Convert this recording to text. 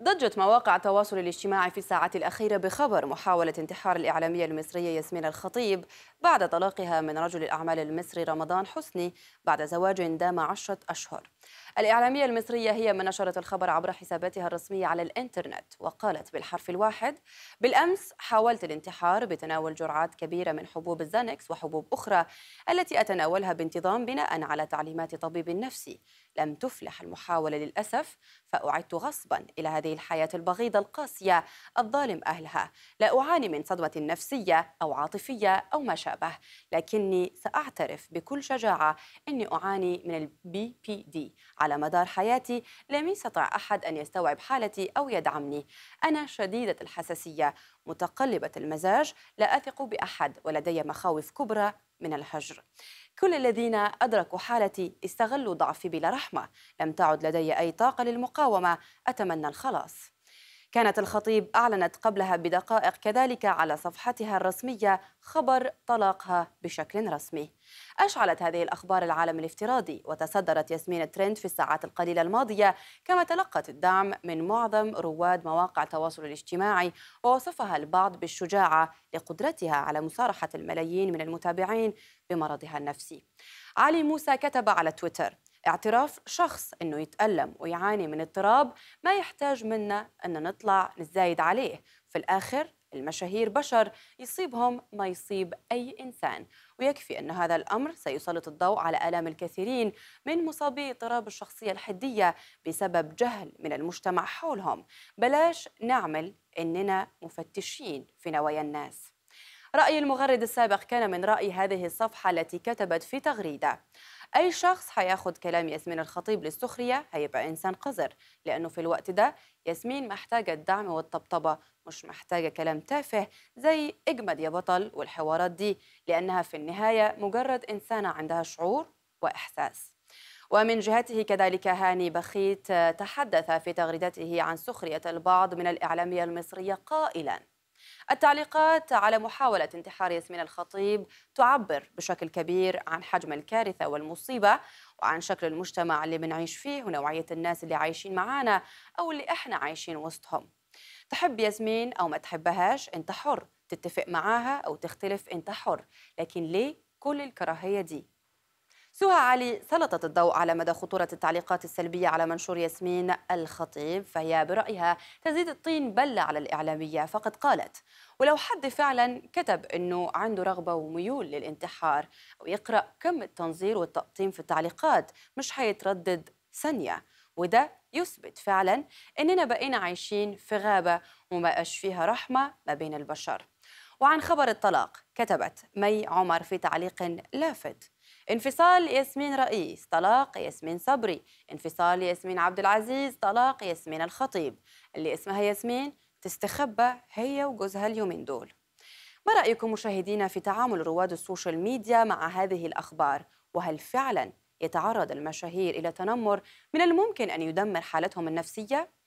ضجت مواقع التواصل الاجتماعي في الساعات الأخيرة بخبر محاولة انتحار الإعلامية المصرية ياسمين الخطيب بعد طلاقها من رجل الأعمال المصري رمضان حسني بعد زواج دام عشرة أشهر الإعلامية المصرية هي من نشرت الخبر عبر حساباتها الرسمية على الإنترنت وقالت بالحرف الواحد بالأمس حاولت الانتحار بتناول جرعات كبيرة من حبوب الزانكس وحبوب أخرى التي أتناولها بانتظام بناء على تعليمات طبيب نفسي لم تفلح المحاولة للأسف فأعدت غصبا إلى هذه الحياة البغيضة القاسية الظالم أهلها لا أعاني من صدمة نفسية أو عاطفية أو ما شابه لكني سأعترف بكل شجاعة أني أعاني من البي بي دي على مدار حياتي لم يستطع أحد أن يستوعب حالتي أو يدعمني أنا شديدة الحساسية متقلبة المزاج لا أثق بأحد ولدي مخاوف كبرى من الهجر كل الذين أدركوا حالتي استغلوا ضعفي بلا رحمة لم تعد لدي أي طاقة للمقاومة أتمنى الخلاص كانت الخطيب أعلنت قبلها بدقائق كذلك على صفحتها الرسمية خبر طلاقها بشكل رسمي أشعلت هذه الأخبار العالم الافتراضي وتصدرت ياسمين الترند في الساعات القليلة الماضية كما تلقت الدعم من معظم رواد مواقع التواصل الاجتماعي ووصفها البعض بالشجاعة لقدرتها على مصارحة الملايين من المتابعين بمرضها النفسي علي موسى كتب على تويتر اعتراف شخص أنه يتألم ويعاني من اضطراب ما يحتاج منا أن نطلع نزايد عليه في الآخر المشاهير بشر يصيبهم ما يصيب أي إنسان ويكفي أن هذا الأمر سيسلط الضوء على آلام الكثيرين من مصابي اضطراب الشخصية الحدية بسبب جهل من المجتمع حولهم بلاش نعمل إننا مفتشين في نوايا الناس رأي المغرد السابق كان من رأي هذه الصفحة التي كتبت في تغريدة أي شخص حياخد كلام ياسمين الخطيب للسخرية هيبقى إنسان قذر لأنه في الوقت ده ياسمين محتاجة الدعم والطبطبة مش محتاجة كلام تافه زي اجمد يا بطل والحوارات دي لأنها في النهاية مجرد إنسانة عندها شعور وإحساس ومن جهته كذلك هاني بخيت تحدث في تغريدته عن سخرية البعض من الإعلامية المصرية قائلاً التعليقات على محاولة انتحار ياسمين الخطيب تعبر بشكل كبير عن حجم الكارثة والمصيبة وعن شكل المجتمع اللي بنعيش فيه ونوعية الناس اللي عايشين معانا أو اللي إحنا عايشين وسطهم تحب ياسمين أو ما تحبهاش أنت حر تتفق معاها أو تختلف أنت حر لكن ليه كل الكراهية دي سهى علي سلطت الضوء على مدى خطورة التعليقات السلبية على منشور ياسمين الخطيب فهي برأيها تزيد الطين بلة على الإعلامية فقد قالت ولو حد فعلا كتب أنه عنده رغبة وميول للانتحار أو يقرأ كم التنظير والتقطيم في التعليقات مش هيتردد ثانية وده يثبت فعلا أننا بقينا عايشين في غابة وما بقاش فيها رحمة ما بين البشر وعن خبر الطلاق كتبت مي عمر في تعليق لافت انفصال ياسمين رئيس طلاق ياسمين صبري انفصال ياسمين عبد العزيز طلاق ياسمين الخطيب اللي اسمها ياسمين تستخبى هي وجوزها اليومين دول ما رأيكم مشاهدينا في تعامل رواد السوشيال ميديا مع هذه الأخبار وهل فعلا يتعرض المشاهير إلى تنمر من الممكن أن يدمر حالتهم النفسية؟